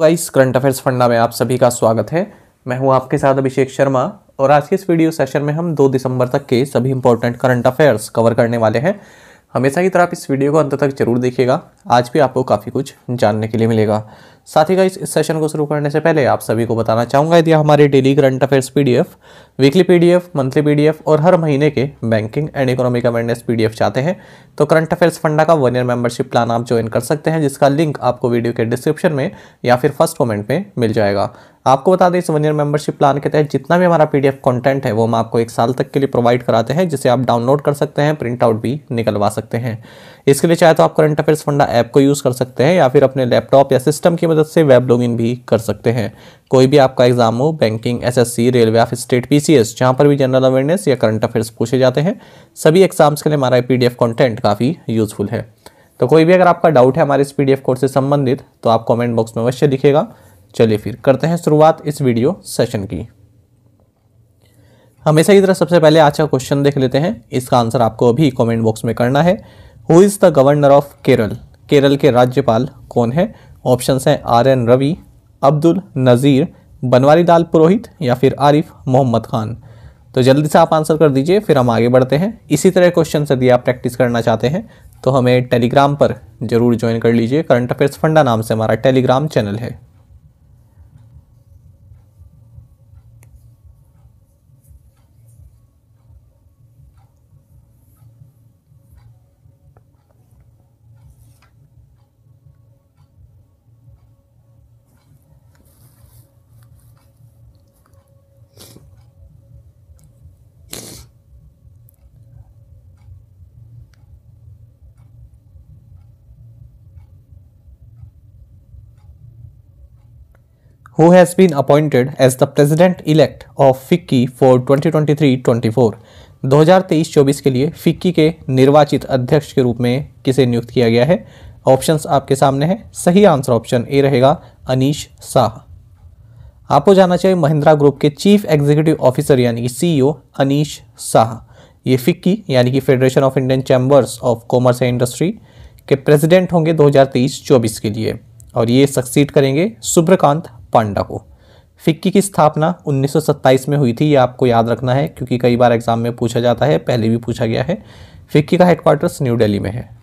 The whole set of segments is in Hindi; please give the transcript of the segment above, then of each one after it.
गाइस करंट अफेयर्स फंडा में आप सभी का स्वागत है मैं हूं आपके साथ अभिषेक शर्मा और आज के इस वीडियो सेशन में हम 2 दिसंबर तक के सभी इंपॉर्टेंट करंट अफेयर्स कवर करने वाले हैं हमेशा की तरह आप इस वीडियो को अंत तक जरूर देखिएगा आज भी आपको काफ़ी कुछ जानने के लिए मिलेगा साथ ही का इस सेशन को शुरू करने से पहले आप सभी को बताना चाहूँगा यदि हमारे daily current affairs P weekly PDF monthly PDF और हर महीने के banking and economic awareness PDF चाहते हैं तो करंट अफेयर्स फंडा का वन ईयर मेंबरशिप प्लान आप ज्वाइन कर सकते हैं जिसका लिंक आपको वीडियो के डिस्क्रिप्शन में या फिर फर्स्ट कमेंट में मिल जाएगा आपको बता दें इस वन ईयर मेंबरशिप प्लान के तहत जितना भी हमारा पीडीएफ कंटेंट है वो हम आपको एक साल तक के लिए प्रोवाइड कराते हैं जिसे आप डाउनलोड कर सकते हैं प्रिंट आउट भी निकलवा सकते हैं इसके लिए चाहे तो आप करंट अफेयर्स फंडा ऐप को यूज़ कर सकते हैं या फिर अपने लैपटॉप या सिस्टम की मदद से वेब लॉगिन भी कर सकते हैं कोई भी आपका एग्जाम हो banking SSC railway of state PCS जहाँ पर भी जनरल अवेयरनेस या करंट अफेयर्स पूछे जाते हैं सभी एग्जाम्स के लिए हमारा पीडीएफ कंटेंट काफ़ी यूजफुल है तो कोई भी अगर आपका डाउट है हमारे इस एफ कोर्स से संबंधित तो आप कॉमेंट बॉक्स में अवश्य दिखेगा चलिए फिर करते हैं शुरुआत इस वीडियो सेशन की हमेशा की तरह सबसे पहले आज का क्वेश्चन देख लेते हैं इसका आंसर आपको अभी कॉमेंट बॉक्स में करना है who is the governor of Kerala Kerala के राज्यपाल कौन है ऑप्शंस हैं आर एन रवि अब्दुल नज़ीर बनवारी लाल पुरोहित या फिर आरिफ मोहम्मद खान तो जल्दी से आप आंसर कर दीजिए फिर हम आगे बढ़ते हैं इसी तरह क्वेश्चन यदि आप प्रैक्टिस करना चाहते हैं तो हमें टेलीग्राम पर ज़रूर ज्वाइन कर लीजिए करंट अफेयर्स फंडा नाम से हमारा टेलीग्राम चैनल है who has been appointed as the president-elect of FICCI for 2023-24 2023-24 के लिए फिक्की के निर्वाचित अध्यक्ष के रूप में किसे नियुक्त किया गया है ऑप्शंस आपके सामने हैं सही आंसर ऑप्शन ए रहेगा अनीश शाह आपको जानना चाहिए महिंद्रा ग्रुप के चीफ एग्जीक्यूटिव ऑफिसर यानी कि सीईओ e अनीश शाह ये फिक्की यानी कि federation of Indian chambers of commerce and industry के प्रेसिडेंट होंगे 2023-24 के लिए और ये सक्सीड करेंगे सुब्रकांत पांडा को फिक्की की स्थापना 1927 में हुई थी ये आपको याद रखना है क्योंकि कई बार एग्जाम में पूछा जाता है पहले भी पूछा गया है फिक्की का हेडक्वार्टर्स न्यू दिल्ली में है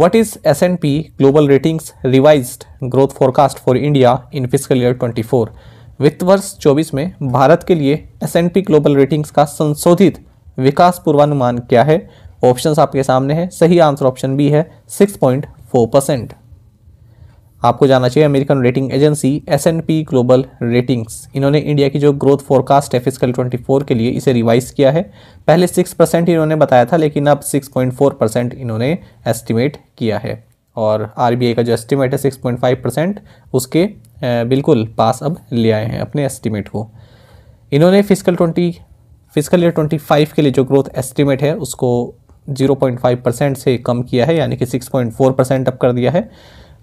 What is S&P Global Ratings Revised Growth Forecast for India in Fiscal Year 24? वित्त वर्ष चौबीस में भारत के लिए एस पी ग्लोबल रेटिंग्स का संशोधित विकास पूर्वानुमान क्या है ऑप्शंस आपके सामने है सही आंसर ऑप्शन बी है सिक्स पॉइंट फोर परसेंट आपको जाना चाहिए American rating agency S N P global ratings इन्होंने इंडिया की जो ग्रोथ फोरकास्ट है फिजिकल 24 के लिए इसे रिवाइज किया है पहले 6 परसेंट इन्होंने बताया था लेकिन अब 6.4 परसेंट इन्होंने एस्टिमेट किया है और आर का जो एस्टिमेट है 6.5 परसेंट उसके बिल्कुल पास अब ले आए हैं अपने एस्टिमेट को इन्होंने physical twenty physical year five के लिए जो ग्रोथ एस्टिमेट है उसको 0.5 परसेंट से कम किया है यानी कि 6.4 परसेंट अप कर दिया है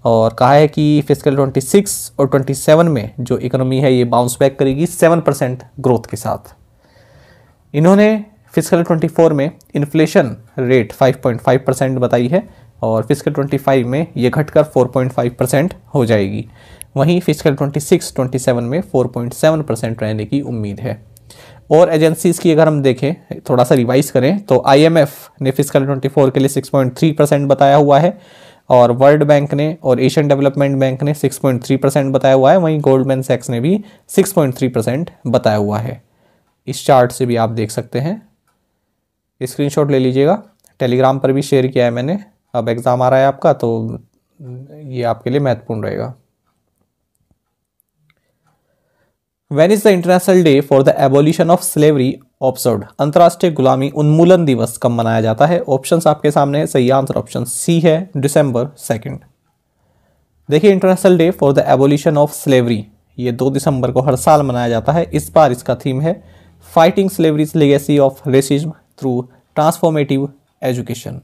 और कहा है कि फिजिकल 26 और 27 में जो इकोनॉमी है ये बाउंस बैक करेगी 7 परसेंट ग्रोथ के साथ इन्होंने फिजिकल 24 में इन्फ्लेशन रेट 5.5 परसेंट बताई है और फिजिकल 25 में ये घटकर 4.5 परसेंट हो जाएगी वहीं फिजिकल 26, 27 में 4.7 परसेंट रहने की उम्मीद है और एजेंसीज़ की अगर हम देखें थोड़ा सा रिवाइज करें तो आई ने फिजिकल ट्वेंटी के लिए सिक्स परसेंट बताया हुआ है और वर्ल्ड बैंक ने और एशियन डेवलपमेंट बैंक ने 6.3 परसेंट बताया हुआ है वहीं गोल्डमैन सेक्स ने भी 6.3 परसेंट बताया हुआ है इस चार्ट से भी आप देख सकते हैं स्क्रीनशॉट ले लीजिएगा टेलीग्राम पर भी शेयर किया है मैंने अब एग्ज़ाम आ रहा है आपका तो ये आपके लिए महत्वपूर्ण रहेगा when is the international day for the abolition of slavery observed अंतर्राष्ट्रीय गुलामी उन्मूलन दिवस कब मनाया जाता है ऑप्शन आपके सामने सही आंसर ऑप्शन सी है डिसम्बर सेकेंड देखिए international day for the abolition of slavery ये दो दिसंबर को हर साल मनाया जाता है इस बार इसका थीम है fighting slavery's legacy of racism through transformative education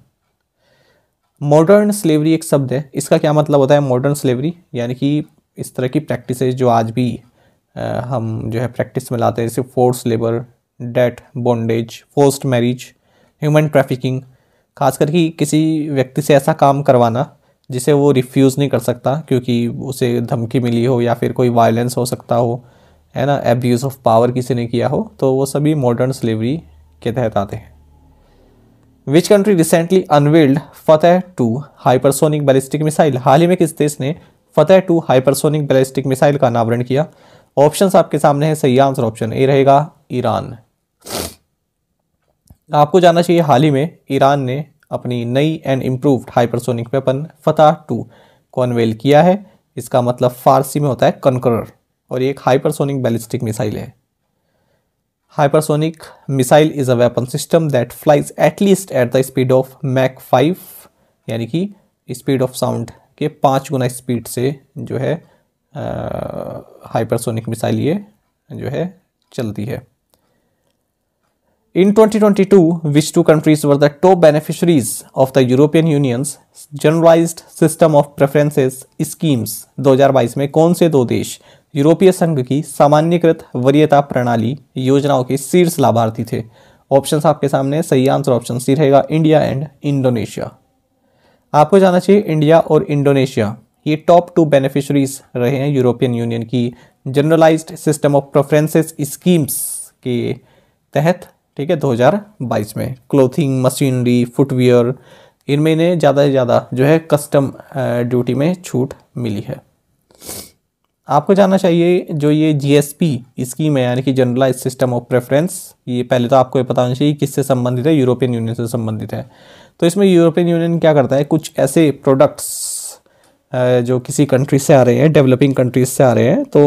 modern slavery एक शब्द है इसका क्या मतलब होता है मॉडर्न स्लेवरी यानी कि इस तरह की प्रैक्टिसेस जो आज भी हम जो है प्रैक्टिस में लाते हैं जैसे force labour debt bondage forced marriage human trafficking खास करके किसी व्यक्ति से ऐसा काम करवाना जिसे वो रिफ्यूज़ नहीं कर सकता क्योंकि उसे धमकी मिली हो या फिर कोई वायलेंस हो सकता हो है ना एब्यूज़ ऑफ पावर किसी ने किया हो तो वो सभी मॉडर्न स्लेवरी के तहत आते हैं which country recently unveiled Fattah two hypersonic ballistic missile हाल ही में किस देश ने Fattah two hypersonic ballistic missile का अनावरण किया ऑप्शन आपके सामने है सही आंसर ऑप्शन ए रहेगा ईरान आपको जानना चाहिए हाल ही में ईरान ने अपनी नई and improved hypersonic weapon Fattah two कॉन्वेल किया है इसका मतलब फारसी में होता है कनकर और ये एक हाइपरसोनिक बैलिस्टिक मिसाइल है hypersonic missile is a weapon system that flies at least at the speed of Mach five यानी कि स्पीड ऑफ साउंड के पाँच गुना स्पीड से जो है हाइपरसोनिक मिसाइल ये जो है चलती है in 2022, which two countries top beneficiaries of the European Union European system of system schemes दो हजार 2022 में कौन से दो देश यूरोपीय संघ की सामान्यकृत वरीयता प्रणाली योजनाओं के शीर्ष लाभार्थी थे ऑप्शन आपके सामने सही आंसर ऑप्शन सी रहेगा इंडिया एंड इंडोनेशिया आपको जाना चाहिए इंडिया और इंडोनेशिया ये टॉप टू बेनिफिशरीज रहे हैं यूरोपियन यूनियन की generalised system of preferences schemes के तहत ठीक है 2022 में क्लोथिंग मशीनरी फुटवेयर इनमें इन्हें ज़्यादा से ज़्यादा जो है कस्टम ड्यूटी में छूट मिली है आपको जानना चाहिए जो ये जीएसपी स्कीम है यानी कि जनरलाइज सिस्टम ऑफ प्रेफरेंस ये पहले तो आपको ये पता होना चाहिए किससे संबंधित है यूरोपियन यूनियन से संबंधित है तो इसमें यूरोपियन यूनियन क्या करता है कुछ ऐसे प्रोडक्ट्स जो किसी कंट्री से आ रहे हैं डेवलपिंग कंट्रीज से आ रहे हैं तो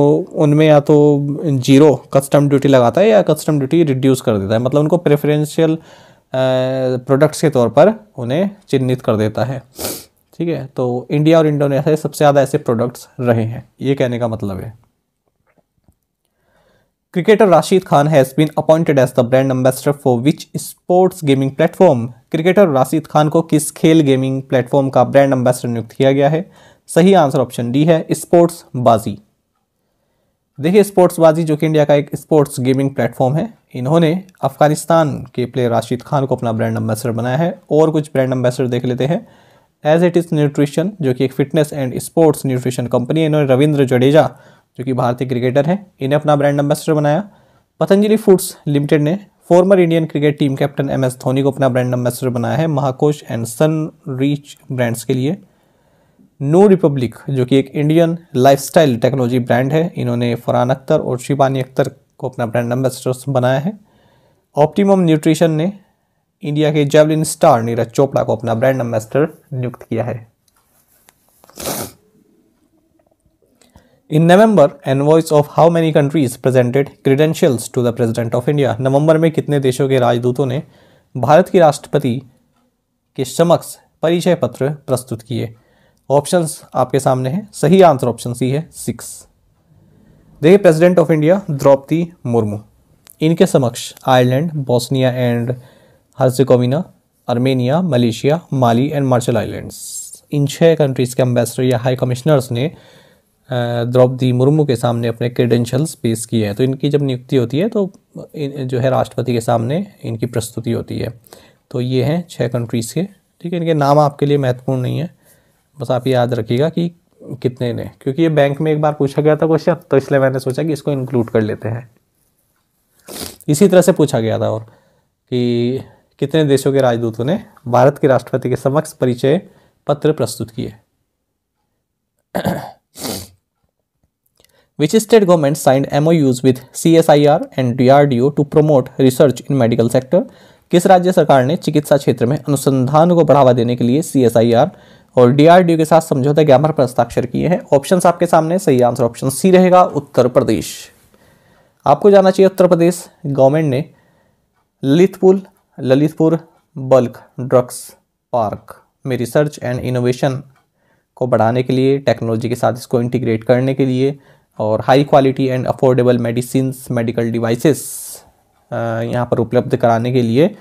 उनमें या तो जीरो कस्टम ड्यूटी लगाता है या कस्टम ड्यूटी रिड्यूस कर देता है मतलब उनको प्रेफरेंशियल प्रोडक्ट्स के तौर पर उन्हें चिन्हित कर देता है ठीक है तो इंडिया और इंडोनेशिया सबसे ज़्यादा ऐसे प्रोडक्ट्स रहे हैं ये कहने का मतलब है cricketer Rashid Khan has been appointed as the brand ambassador for which sports gaming platform cricketer Rashid Khan को किस खेल गेमिंग प्लेटफॉर्म का ब्रांड एम्बेसडर नियुक्त किया गया है सही आंसर ऑप्शन डी है स्पोर्ट्स बाजी देखिए स्पोर्ट्स बाजी जो कि इंडिया का एक स्पोर्ट्स गेमिंग प्लेटफॉर्म है इन्होंने अफगानिस्तान के प्लेयर राशिद खान को अपना ब्रांड एम्बेसडर बनाया है और कुछ ब्रांड एम्बेसडर देख लेते हैं एज इट इज़ न्यूट्रिशन जो कि एक fitness and sports nutrition company है इन्होंने रविंद्र जडेजा जो कि भारतीय क्रिकेटर हैं इन्हें अपना ब्रांड एम्बेसडर बनाया पतंजलि फूड्स लिमिटेड ने former Indian cricket team captain M S Dhoni को अपना ब्रांड एम्बेसडर बनाया है Mahakosh and Sunrich brands के लिए नो रिपब्लिक जो कि एक इंडियन लाइफस्टाइल टेक्नोलॉजी ब्रांड है इन्होंने फरहान अख्तर और शिवानी अख्तर को अपना ब्रांड एम्बेसडर्स बनाया है ऑप्टिमम न्यूट्रिशन ने इंडिया के जेवलिन स्टार नीरज चोपड़ा को अपना ब्रांड एम्बेसडर नियुक्त किया है in November envoys of how many countries presented credentials to the president of India नवंबर में कितने देशों के राजदूतों ने भारत के राष्ट्रपति के समक्ष परिचय पत्र प्रस्तुत किए ऑप्शंस आपके सामने हैं सही आंसर ऑप्शन सी है सिक्स देखिए president of India Draupadi Murmu इनके समक्ष Ireland Bosnia and Herzegovina Armenia Malaysia Mali and Marshall Islands in छः कंट्रीज़ के एम्बेसडर या हाई कमिश्नर्स ने द्रौपदी मुर्मू के सामने अपने क्रेडेंशियल्स पेश किए हैं तो इनकी जब नियुक्ति होती है तो जो है राष्ट्रपति के सामने इनकी प्रस्तुति होती है तो ये हैं छः कंट्रीज़ के ठीक है इनके नाम आपके लिए महत्वपूर्ण नहीं है बस आप याद रखिएगा कि कितने ने क्योंकि ये बैंक में एक बार पूछा गया था क्वेश्चन तो इसलिए मैंने सोचा कि इसको इंक्लूड कर लेते हैं इसी तरह से पूछा गया था और कि कितने देशों के राजदूतों ने भारत के राष्ट्रपति के समक्ष परिचय पत्र प्रस्तुत किए C S I R and D R D O to promote research in medical sector किस राज्य सरकार ने चिकित्सा क्षेत्र में अनुसंधान को बढ़ावा देने के लिए सी एस आई आर और डीआरडीओ के साथ समझौता ज्ञापन पर हस्ताक्षर किए हैं ऑप्शन आपके सामने सही आंसर ऑप्शन सी रहेगा उत्तर प्रदेश आपको जाना चाहिए उत्तर प्रदेश गवर्नमेंट ने Lalitpur Lalitpur bulk drugs park में रिसर्च एंड इनोवेशन को बढ़ाने के लिए टेक्नोलॉजी के साथ इसको इंटीग्रेट करने के लिए और high quality and affordable medicine medical devices यहाँ पर उपलब्ध कराने के लिए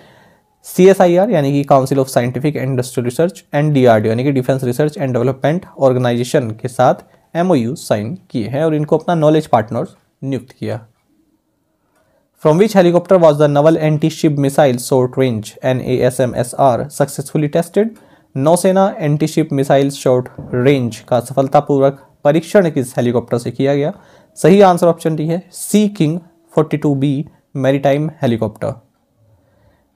सी एस आई आर यानी कि council of scientific and industrial research and D R D यानी कि defence research and development organisation के साथ एम ओ यू साइन किए हैं और इनको अपना नॉलेज पार्टनर नियुक्त किया from which helicopter was the naval anti-ship S M S R successfully tested नौसेना एंटीशिप मिसाइल शॉर्ट रेंज का सफलतापूर्वक परीक्षण किस हेलीकॉप्टर से किया गया सही आंसर ऑप्शन डी है Sea King 42 B maritime helicopter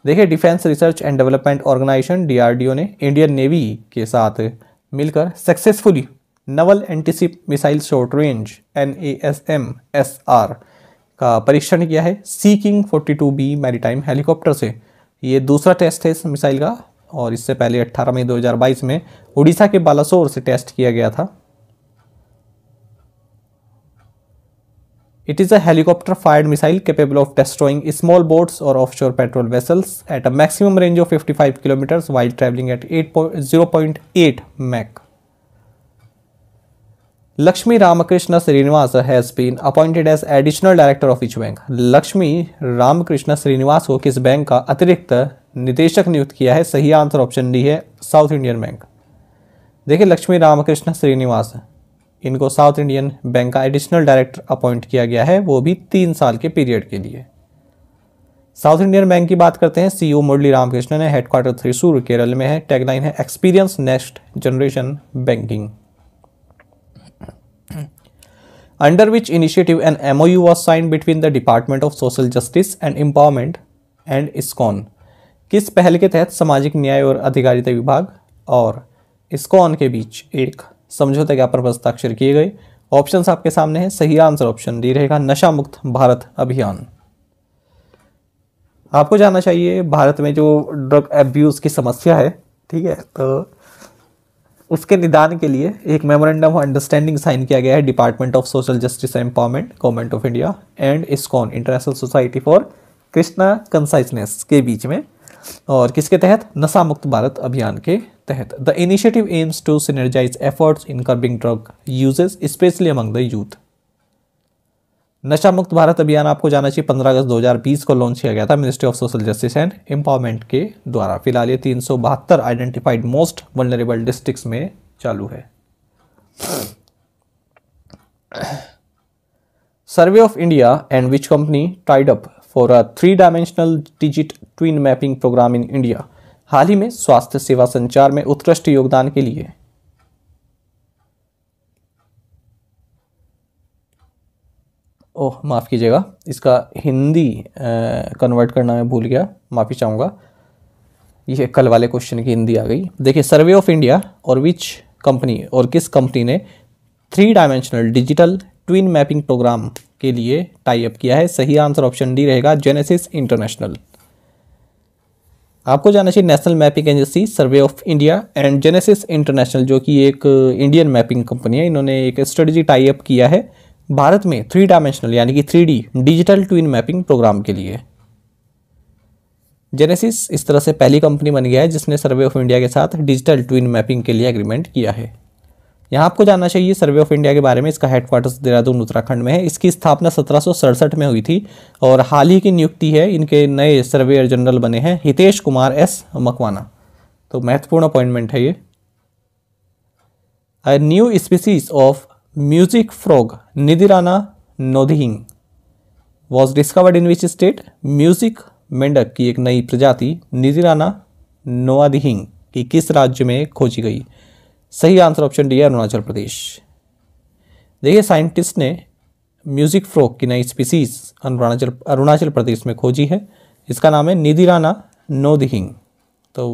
देखिए defence research and development organisation DRDO ने इंडियन नेवी के साथ मिलकर successfully naval anti-ship missile short range N A S M S R का परीक्षण किया है Sea King forty two B maritime helicopter से ये दूसरा टेस्ट है इस मिसाइल का और इससे पहले 18 मई 2022 में उड़ीसा के बालासोर से टेस्ट किया गया था it is a helicopter fired missile capable of destroying small boats और offshore patrol vessels at a maximum range of 55 five kilometres while travelling at at zero point eight Mach Lakshmi Ramakrishna Srinivas has been appointed as additional director of which bank Lakshmi Ramakrishna Srinivas को किस बैंक का अतिरिक्त निदेशक नियुक्त किया है सही आंसर ऑप्शन डी है साउथ इंडियन बैंक देखिए लक्ष्मी रामकृष्ण श्रीनिवास इनको साउथ इंडियन बैंक का एडिशनल डायरेक्टर अपॉइंट किया गया है वो भी तीन साल के पीरियड के लिए साउथ इंडियन बैंक की बात करते हैं सीईओ मुरली रामकृष्णन है हेडक्वार्टर थ्रिसूर केरल में है टैगलाइन है experience next generation banking under which initiative an MoU was sign between the department of social justice and empowerment and ISKCON. किस पहल के तहत सामाजिक न्याय और अधिकारिता विभाग और इस्कॉन के बीच एक समझौते के पर हस्ताक्षर किए गए ऑप्शन आपके सामने हैं सही आंसर ऑप्शन डी रहेगा नशा मुक्त भारत अभियान आपको जानना चाहिए भारत में जो ड्रग एब्यूज़ की समस्या है ठीक है तो उसके निदान के लिए एक मेमोरेंडम ऑफ अंडरस्टैंडिंग साइन किया गया है department of social justice and empowerment government of India and ISKCON international society for Krishna consciousness के बीच में और किसके तहत नशा मुक्त भारत अभियान के तहत the initiative aims to synergise efforts in curbing drug uses especially among the youth Nasha Mukt Bharat अभियान आपको जाना चाहिए 15 अगस्त 2020 को लॉन्च किया गया था ministry of social justice and empowerment के द्वारा फिलहाल ये तीन आइडेंटिफाइड मोस्ट वनरेबल डिस्ट्रिक्ट में चालू है survey of India and which company tied up for a three dimensional digit twin mapping programme in India हाल ही में स्वास्थ्य सेवा संचार में उत्कृष्ट योगदान के लिए ओह माफ़ कीजिएगा इसका हिंदी कन्वर्ट करना मैं भूल गया माफ़ी चाहूँगा ये कल वाले क्वेश्चन की हिंदी आ गई देखिए सर्वे ऑफ इंडिया और विच कंपनी और किस कंपनी ने three dimensional digital twin mapping programme के लिए टाई अप किया है सही आंसर ऑप्शन डी रहेगा जेनेसिस इंटरनेशनल आपको जाना चाहिए national mapping agency survey of India and Genesis international जो कि एक इंडियन मैपिंग कंपनी है इन्होंने एक स्ट्रेटजी टाई अप किया है भारत में थ्री डायमेंशनल यानी कि three digital twin mapping programme के लिए जेनेसिस इस तरह से पहली कंपनी बन गया है जिसने सर्वे ऑफ इंडिया के साथ डिजिटल ट्विन मैपिंग के लिए एग्रीमेंट किया है यहाँ आपको जानना चाहिए सर्वे ऑफ इंडिया के बारे में इसका हेडक्वार्टर्स देहरादून उत्तराखंड में है इसकी स्थापना सत्रह में हुई थी और हाल ही की नियुक्ति है इनके नए सर्वेयर जनरल बने हैं हितेश कुमार एस मकवाना तो महत्वपूर्ण अपॉइंटमेंट है ये a new species of music frog निदिराना नोधिंग was discovered in which state music मेंढक की एक नई प्रजाति निदिराना नोआदिहिंग की किस राज्य में खोजी गई सही आंसर ऑप्शन डी है अरुणाचल प्रदेश देखिए साइंटिस्ट ने म्यूजिक फ्रोक की नई स्पीसीज अरुणाचल अरुणाचल प्रदेश में खोजी है इसका नाम है निधिराना नोदिहिंग तो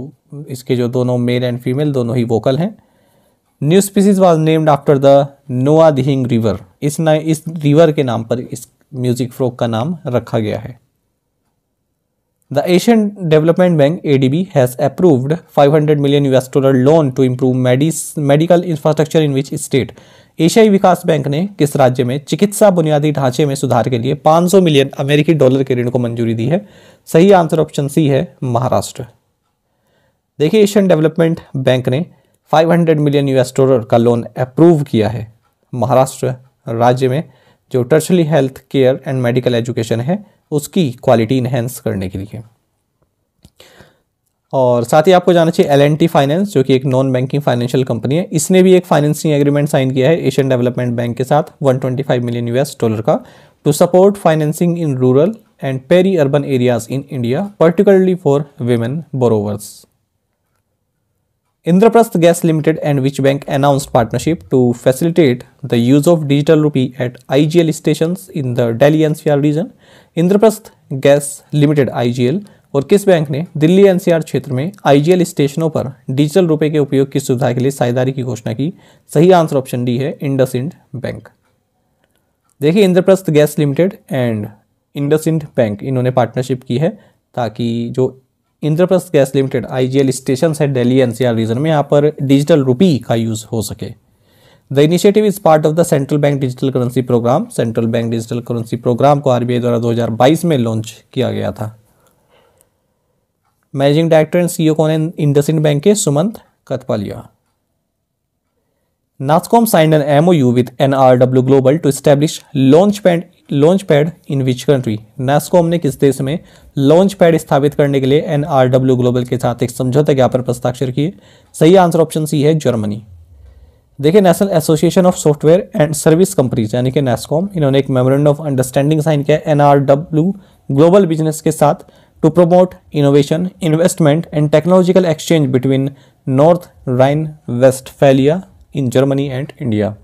इसके जो दोनों मेल एंड फीमेल दोनों ही वोकल हैं new species was named after the Noa Dihing river इस न, इस रिवर के नाम पर इस म्यूजिक फ्रोक का नाम रखा गया है The Asian Development Bank ADB has approved 500 million US dollar loan to improve medical infrastructure in which state. एशियाई विकास बैंक ने किस राज्य में चिकित्सा बुनियादी ढांचे में सुधार के लिए 500 मिलियन अमेरिकी डॉलर के ऋण को मंजूरी दी है सही आंसर ऑप्शन सी है महाराष्ट्र देखिए एशियन डेवलपमेंट बैंक ने 500 मिलियन यूएस डॉलर का लोन अप्रूव किया है महाराष्ट्र राज्य में जो tertiary health care and medical education है उसकी क्वालिटी इन्हेंस करने के लिए और साथ ही आपको जाना चाहिए एल टी फाइनेंस जो कि एक नॉन बैंकिंग फाइनेंशियल कंपनी है इसने भी एक फाइनेंसिंग एग्रीमेंट साइन किया है एशियन डेवलपमेंट बैंक के साथ 125 मिलियन यूएस डॉलर का to support financing in rural and peri urban areas in India particularly for women borrowers Indraprastha Gas Limited and Which Bank announced partnership to facilitate the use of digital rupee at IGL stations in the Delhi NCR region. Indraprastha Gas Limited IGL और किस बैंक ने दिल्ली एनसीआर क्षेत्र में आईजीएल स्टेशनों पर डिजिटल रुपए के उपयोग की सुविधा के लिए साझेदारी की घोषणा की सही आंसर ऑप्शन डी है इंडसइंड बैंक देखिए Indraprastha gas limited and IndusInd bank इन्होंने पार्टनरशिप की है ताकि जो Indraprastha gas limited IGL station है दिल्ली एनसीआर रीजन में यहाँ पर डिजिटल रुपी का यूज़ हो सके the initiative is part of the central bank digital currency programme central bank digital currency programme को आरबीआई द्वारा 2022 में लॉन्च किया गया था मैनेजिंग डायरेक्टर एंड सीईओ कौन है इंडसिंड बैंक के Sumant Kathpalia NASSCOM signed an MO MOU with NRW global to establish launch pad launch pad in which country NASSCOM ने किस देश में लॉन्च पैड स्थापित करने के लिए एन आर डब्ल्यू ग्लोबल के साथ एक समझौता ज्ञापन पर हस्ताक्षर किए सही आंसर ऑप्शन सी है जर्मनी देखिए national association of software and service companies यानी कि नेस्कॉम इन्होंने एक मेमोरेंडम ऑफ अंडरस्टैंडिंग साइन किया N R W global business के साथ to promote innovation investment and technological exchange between North Rhine Westphalia in Germany and India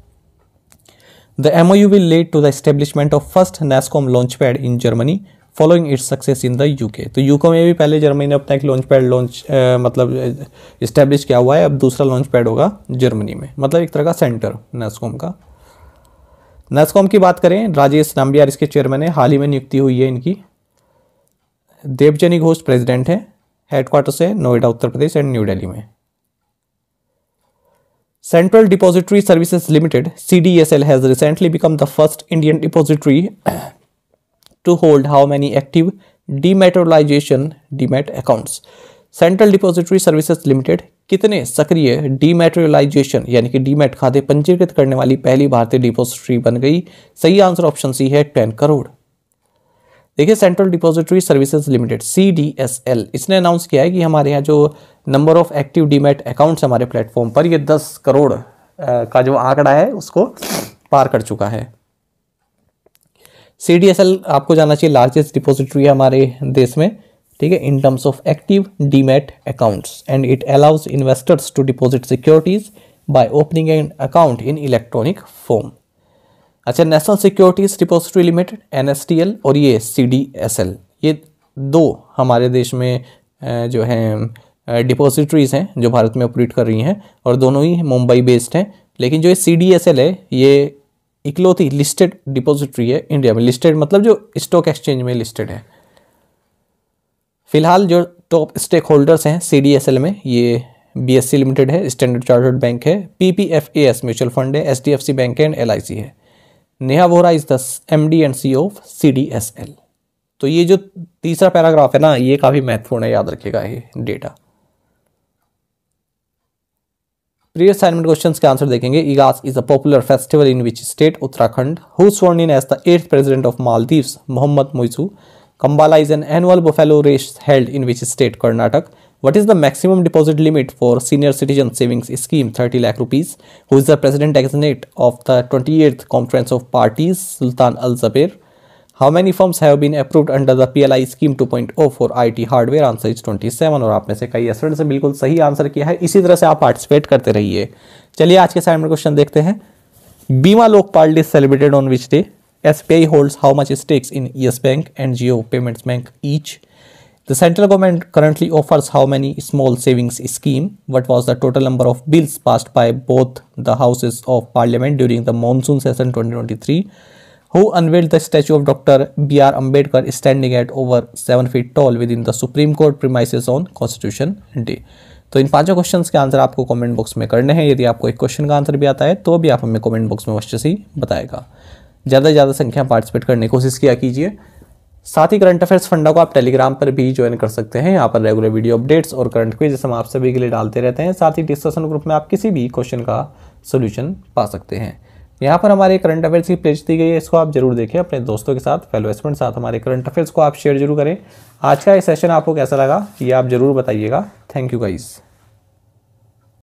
The MOU will lead to the establishment of first NASCOM pad in Germany following its success in the UK तो यूके में भी पहले जर्मनी ने अपना एक लॉन्च पैड लॉन्च मतलब इस्टेब्लिश किया हुआ है अब दूसरा लॉन्च पैड होगा जर्मनी में मतलब एक तरह का सेंटर नेस्कॉम का नेस्कॉम की बात करें राजेश नाम्बियार इसके चेयरमैन है हाल ही में नियुक्ति हुई है इनकी देवजनी घोष प्रेजिडेंट हैं हेडक्वार्टर से नोएडा उत्तर प्रदेश एंड न्यू डेली में Central Depository Services Limited CDSL has recently become the first Indian depository to hold how many active dematerialization demat accounts Central Depository Services Limited कितने सक्रिय डीमेटेरियलाइजेशन यानी कि डीमेट खाते पंजीकृत करने वाली पहली भारतीय डिपॉजिटरी बन गई सही आंसर ऑप्शन सी है टेन करोड़ देखिए central depository services limited C D S L इसने अनाउंस किया है कि हमारे यहाँ जो number of active demat accounts हमारे प्लेटफॉर्म पर ये दस करोड़ का जो आंकड़ा है उसको पार कर चुका है सी डी एस एल आपको जाना चाहिए लार्जेस्ट डिपॉजिटरी है हमारे देश में ठीक है in terms of active demat accounts and it allows investors to deposit securities by opening an account in electronic form अच्छा national securities repository limited N और ये सी ये दो हमारे देश में जो है डिपॉजिटरीज़ हैं जो भारत में ऑपरेट कर रही हैं और दोनों ही मुंबई बेस्ड हैं लेकिन जो ये सी है ये इकलौती लिस्टेड डिपॉजिटरी है इंडिया में लिस्टेड मतलब जो स्टॉक एक्सचेंज में लिस्टेड है फिलहाल जो टॉप स्टेक होल्डर्स हैं सी में ये बी लिमिटेड e है स्टैंडर्ड चार्टर्ड बैंक है पी म्यूचुअल फंड है एच बैंक है एंड एल है Neha Vora is the M D and C of C D S L तो ये जो तीसरा पैराग्राफ है ना ये काफ़ी महत्वपूर्ण है याद रखेगा ये डेटा प्रीवियस असाइनमेंट क्वेश्चंस के आंसर देखेंगे Igas is a popular festival in which state Uttarakhand who sworn in as the eighth president of Maldives Mohamed Muizzu Kambala is an annual buffalo race held in which state Karnataka what is the maximum deposit limit for senior citizen savings scheme thirty lakh rupees who is the president designate of the twenty eighth conference of parties Sultan Al जबेर how many forms have been approve under the P L I scheme two point O for I T hardware answer is twenty seven और आपने से कई स्टूडेंट्स से बिल्कुल सही आंसर किया है इसी तरह से आप पार्टिसिपेट करते रहिए चलिए आज के सामने क्वेश्चन देखते हैं बीमा लोक party celebrated on which day S P I holds how much stakes in Yes bank and Jio payments bank each The central government currently offers how many small savings scheme? What was the total number of bills passed by both the houses of parliament during the monsoon session 2023? Who unveiled the statue of Dr. B.R. Ambedkar standing at over 7 feet tall within the Supreme Court premises on Constitution Day? तो इन पांचों क्वेश्चंस के आंसर आपको कमेंट बॉक्स में करने हैं यदि आपको एक क्वेश्चन का आंसर भी आता है तो भी आप हमें कमेंट बॉक्स में अवश्य से ही बताएगा ज़्यादा से ज़्यादा संख्या पार्टिसिपेट करने की कोशिश किया कीजिए साथ ही करंट अफेयर्स फंडा को आप टेलीग्राम पर भी ज्वाइन कर सकते हैं यहाँ पर रेगुलर वीडियो अपडेट्स और करंट क्विज हम आप सभी के लिए डालते रहते हैं साथ ही डिस्कशन ग्रुप में आप किसी भी क्वेश्चन का सोल्यूशन पा सकते हैं यहाँ पर हमारे करंट अफेयर्स की पेज दी गई है इसको आप जरूर देखें अपने दोस्तों के साथ फेलो स्टूडेंट साथ हमारे करंट अफेयर्स को आप शेयर जरूर करें आज का ये सेशन आपको कैसा लगा ये आप जरूर बताइएगा थैंक यू गाइज़